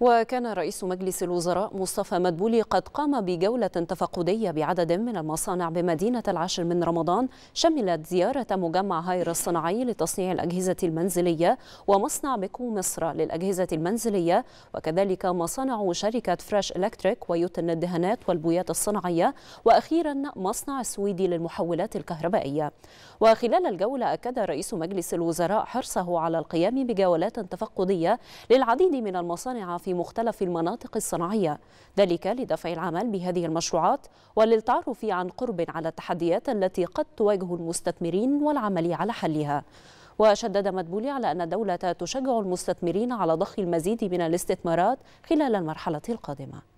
وكان رئيس مجلس الوزراء مصطفى مدبولي قد قام بجولة تفقدية بعدد من المصانع بمدينة العاشر من رمضان شملت زيارة مجمع هاير الصناعي لتصنيع الأجهزة المنزلية ومصنع بكو مصر للأجهزة المنزلية وكذلك مصانع شركة فريش إلكتريك ويوتن الدهانات والبويات الصناعية وأخيرا مصنع سويدي للمحولات الكهربائية وخلال الجولة أكد رئيس مجلس الوزراء حرصه على القيام بجولات تفقدية للعديد من المصانع في في مختلف المناطق الصناعية ذلك لدفع العمل بهذه المشروعات وللتعرف عن قرب على التحديات التي قد تواجه المستثمرين والعمل على حلها وشدد مدبولي على أن الدولة تشجع المستثمرين على ضخ المزيد من الاستثمارات خلال المرحلة القادمة